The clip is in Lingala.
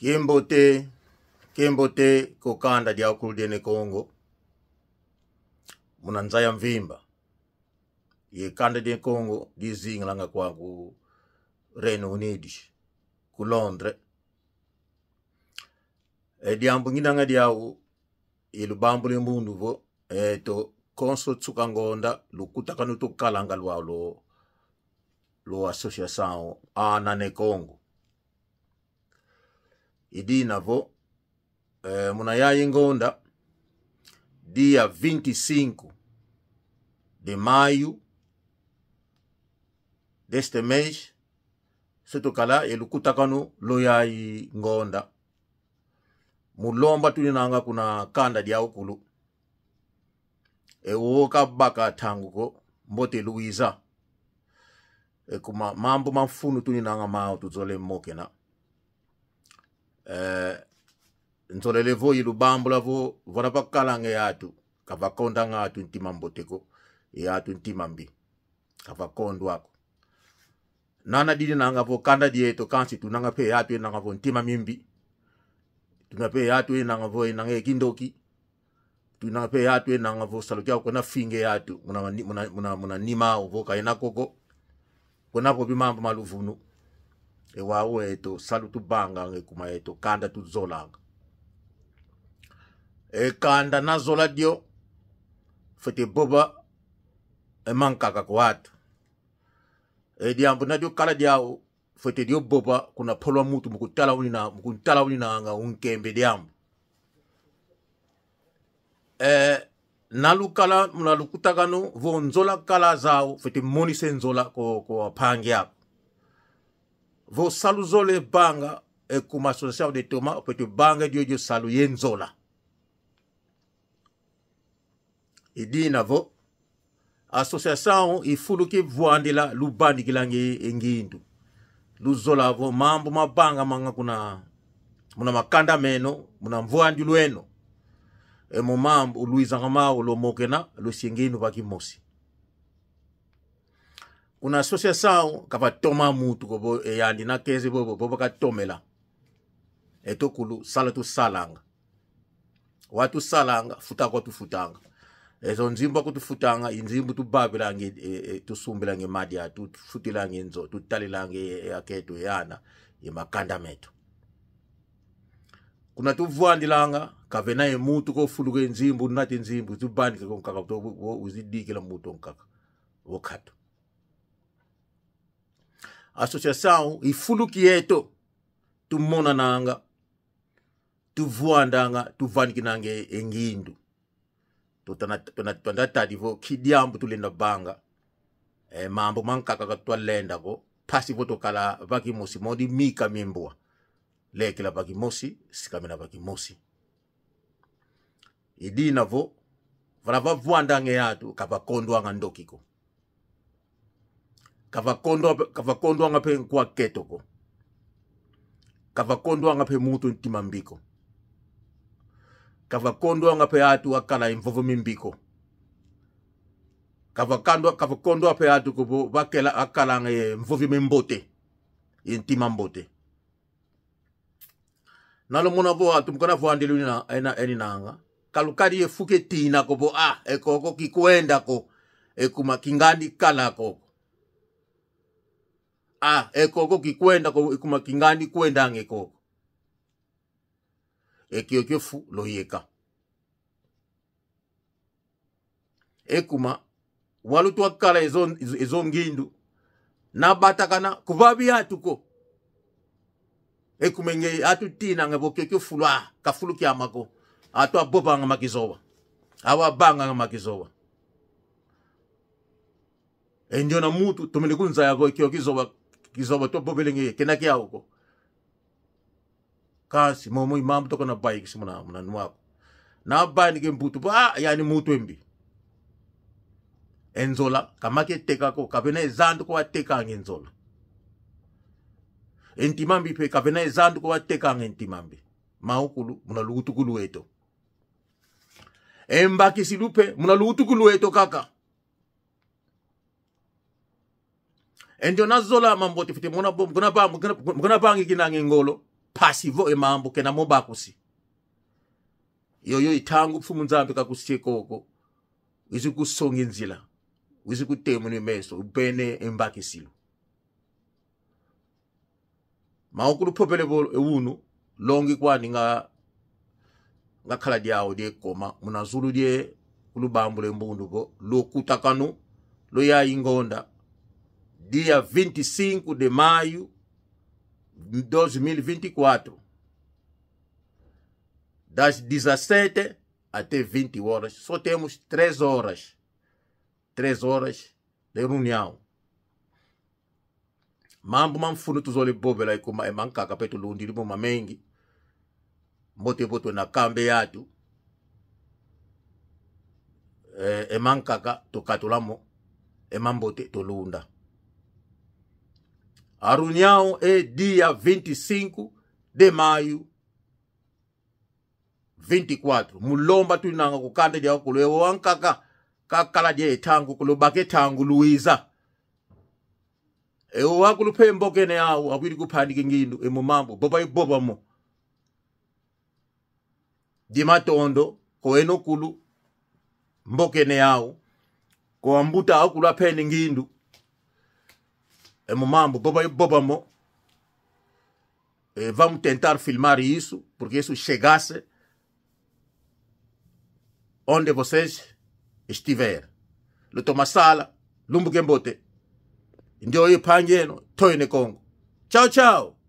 kembote kembote kokanda lya akulu kongo munanza ya mvimba ye kanda de kongo lizingilanga kwa ku reno unid ku Londre, e eh, lyambungilanga ilu ilubambula mbundu vo eto eh, konso tsuka ngonda lukutakani tukalanga lwawu lo lo associação ana ne idi navo eh, munayaye ngonda dia 25 de maio deste mês setokala e lukuta kanu lo yayi ngonda mulomba tuli nanga kuna kanda dia ukulu ewo kabaka tanguko mbote luiza ekuma mambo mafunu tuli nanga mao tudzole mmokena Eh, nzolele voyi lubambo lavo vona vakalanga yatu kavakondanga atu ntima mboteko yatu ntima mbi kavakondwako nana dili nanga vo kanda dieto kansi tunanga pe yatu enanga vo ntima mimbi tuna pe yatu enanga vo enanga ekindoki tuna pe yatu enanga vo salukia kona finge yatu muna, muna, muna, muna nimao vo kaena koko konapo bimambo maluvunu e wau e to salu tu banga nge kuma e to kanda tu zolanga e kanda na zola dio fete boba e mankaka kwa watu e diambu na dio kala diao fete dio boba kuna polwa mutu mukutala unina mukutala unina anga unkembe diambu e nalukala mulalukutakano vonzola kala zao fete monise nzola ko ko pangi yako vosalu zola ebanga ekuma sonsiao de toma opeti banga dio diosalu ye nzola e dî na vo association e fuluki vuandela lubandikilanga engindu luzola vo mambo mabanga manga kuna muna makanda meno muna mvuandi lueno emo mambo luizanga mawo lomokena lusinginu vakimosi una associação que vai tomar muito que e andi na case bobo bobo que tome lá e to kulu sala tu salanga wa tu salanga futa ko tu futanga e zo nzimba ko tu futanga inzimbu tu babila nge e, tu sumbila nge madi ya tu futila nge nzo tu talila nge yaketu yana ye makanda metu kuna tu vuandilanga kavena ye mutu ko fuluke nzimbu nati nzimbu tu bandika ko kaka to uzidikila mutu nkaka wokhatu association e fuluki ye to tu mona nanga tu vuandanga tu vaniki nanga e ngindu tonda tadi vo kidiambu tulenda banga e, eh, mambo mankakaka twalendako phasi vo tokala vakimosi modi mika mimbua lekela vakimosi sikamena vakimosi idina vo vala vavuandanga yatu kavakondwanga ndokiko kavakondwanga mpe nkuake toko kavakondwanga mpe mutu ntima mbiko kavakondwanga mpe atu akala imvovomi mbiko kavakondwa mpe atu kupo vakela akalanga ye mvovimi mbote ye ntima mbote nalomona vo atu mukona voandiluni na eni nanga kalukali ye fuke tina kupo a ah, ekoko kikuendako ekuma kingandi kalakoko ah ekoko eh, kikwenda kumakingani kwendange koko ekio eh, kyofu loyeka ekuma eh, walu twakala ezo, ezo ngindu nabatakana kuva byatuko ekumenge atutinanga bokio kyofulu a ah, kafulu kyamako atu abobanga makizoba awabanganga makizoba endio na mutu tumilikunza yako ekio kizoba kizobo to bobelenge kenaki auko kasi momo imam toko na bai kisi muna muna nuako na bai nike mputu ba ah, yani mutu embi enzola kamake teka ko kabena ezandu ko ateka ang enzola entimambi pe kabena ezandu ko ateka ang entimambi maukulu muna lugutukulu eto embakisi lupe muna lugutukulu eto kaka ende onazola mambo tifiti mukunapangikinanga engolo pasivo emambo kena mobakusi yoyo ithangu pfumu nzambi koko izi kusonga inzila wizi kutemu nimeso upene embakisilo maokuluphopele polo ewunu longi kwani nga ngakhala lyawo lyekoma munazulu lye kulubambu lembundu po lokuta loyayi ngonda dia 25 de maio de 2024, das 17 até 20 horas. Só temos 3 horas. 3 horas de reunião. mambo mamfuna tuzolebobela ikuma emankaka petu lundi limu mamengi moteboto na kambe yatu emankaka eh, tukatulamo emambote tulunda A reunião é e dia 25 de maio 24 mulomba tuinanga kukanda lyakulo ewo wankaka kakala lye thangu kulubake thangu luiza ewo mboke mbokene yawo akwili kuphandike ngindu emu mambo kulu. Mboke ne e koenokulu mbokene yawo koambuta akulu aphene ngindu é meu mambo bobamo, eh, vamos tentar filmar isso, porque isso chegasse onde vocês estiverem. Luto Masala, Lumbu Gembote. Ndio hiyo pangeno, toe Tchau, tchau.